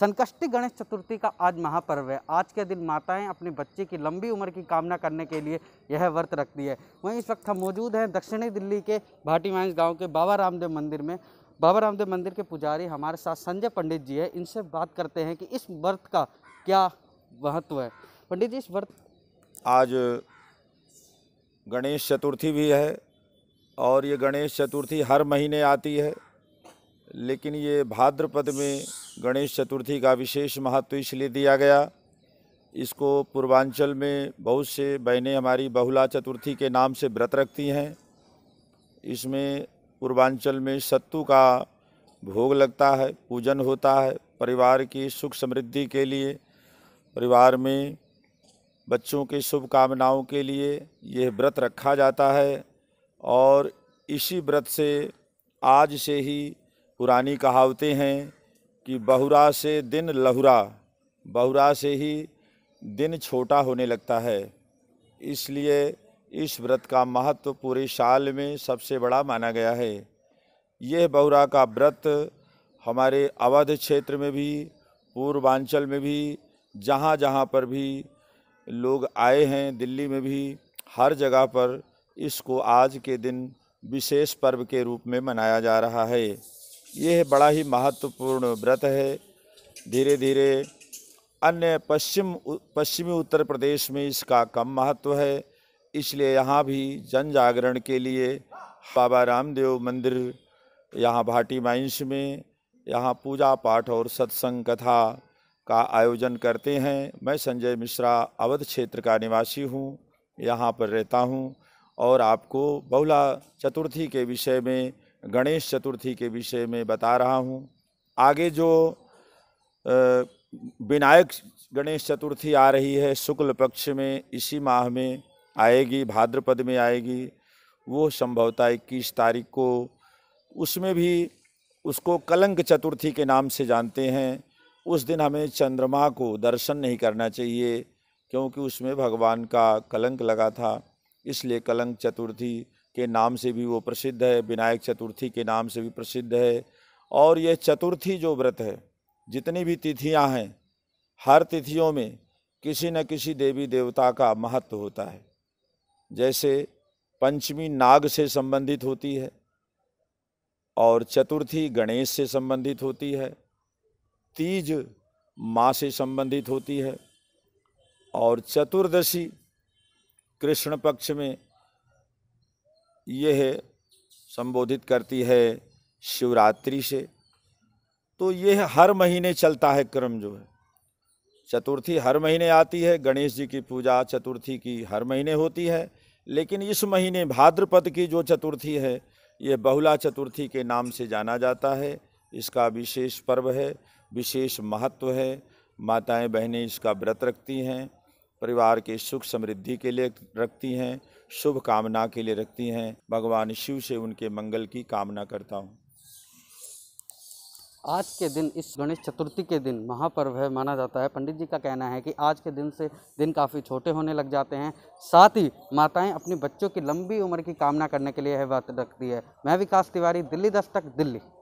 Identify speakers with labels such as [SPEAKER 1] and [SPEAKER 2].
[SPEAKER 1] संकष्टी गणेश चतुर्थी का आज महापर्व है आज के दिन माताएं अपने बच्चे की लंबी उम्र की कामना करने के लिए यह व्रत रखती है वहीं इस वक्त हम मौजूद हैं दक्षिणी दिल्ली के भाटी मांस गाँव के बाबा रामदेव मंदिर में बाबा रामदेव मंदिर के पुजारी हमारे साथ संजय पंडित जी है इनसे बात करते हैं कि इस व्रत का क्या महत्व है पंडित जी इस व्रत
[SPEAKER 2] आज गणेश चतुर्थी भी है और ये गणेश चतुर्थी हर महीने आती है लेकिन ये भाद्रपद में गणेश चतुर्थी का विशेष महत्व इसलिए दिया गया इसको पूर्वांचल में बहुत से बहनें हमारी बहुला चतुर्थी के नाम से व्रत रखती हैं इसमें पूर्वांचल में सत्तू का भोग लगता है पूजन होता है परिवार की सुख समृद्धि के लिए परिवार में बच्चों के शुभकामनाओं के लिए यह व्रत रखा जाता है और इसी व्रत से आज से ही पुरानी कहावतें हैं कि बहुरा से दिन लहुरा बहुरा से ही दिन छोटा होने लगता है इसलिए इस व्रत का महत्व पूरे साल में सबसे बड़ा माना गया है यह बहुरा का व्रत हमारे अवध क्षेत्र में भी पूर्वांचल में भी जहाँ जहाँ पर भी लोग आए हैं दिल्ली में भी हर जगह पर इसको आज के दिन विशेष पर्व के रूप में मनाया जा रहा है यह बड़ा ही महत्वपूर्ण व्रत है धीरे धीरे अन्य पश्चिम पश्चिमी उत्तर प्रदेश में इसका कम महत्व है इसलिए यहाँ भी जन जागरण के लिए बाबा रामदेव मंदिर यहाँ भाटी माइंस में यहाँ पूजा पाठ और सत्संग कथा का आयोजन करते हैं मैं संजय मिश्रा अवध क्षेत्र का निवासी हूँ यहाँ पर रहता हूँ और आपको बहुला चतुर्थी के विषय में गणेश चतुर्थी के विषय में बता रहा हूँ आगे जो विनायक गणेश चतुर्थी आ रही है शुक्ल पक्ष में इसी माह में आएगी भाद्रपद में आएगी वो संभवतः इक्कीस तारीख को उसमें भी उसको कलंक चतुर्थी के नाम से जानते हैं उस दिन हमें चंद्रमा को दर्शन नहीं करना चाहिए क्योंकि उसमें भगवान का कलंक लगा था इसलिए कलंक चतुर्थी के नाम से भी वो प्रसिद्ध है विनायक चतुर्थी के नाम से भी प्रसिद्ध है और यह चतुर्थी जो व्रत है जितनी भी तिथियां हैं हर तिथियों में किसी न किसी देवी देवता का महत्व होता है जैसे पंचमी नाग से संबंधित होती है और चतुर्थी गणेश से संबंधित होती है तीज माँ से संबंधित होती है और चतुर्दशी कृष्ण पक्ष में यह संबोधित करती है शिवरात्रि से तो यह हर महीने चलता है क्रम जो है चतुर्थी हर महीने आती है गणेश जी की पूजा चतुर्थी की हर महीने होती है लेकिन इस महीने भाद्रपद की जो चतुर्थी है यह बहुला चतुर्थी के नाम से जाना जाता है इसका विशेष पर्व है विशेष महत्व है माताएं बहनें इसका व्रत रखती हैं परिवार के सुख समृद्धि के लिए रखती हैं शुभ कामना के लिए रखती हैं भगवान शिव से उनके मंगल की कामना करता हूँ
[SPEAKER 1] आज के दिन इस गणेश चतुर्थी के दिन महापर्व है माना जाता है पंडित जी का कहना है कि आज के दिन से दिन काफ़ी छोटे होने लग जाते हैं साथ ही माताएं अपने बच्चों की लंबी उम्र की कामना करने के लिए यह बात रखती है मैं विकास तिवारी दिल्ली दस्तक दिल्ली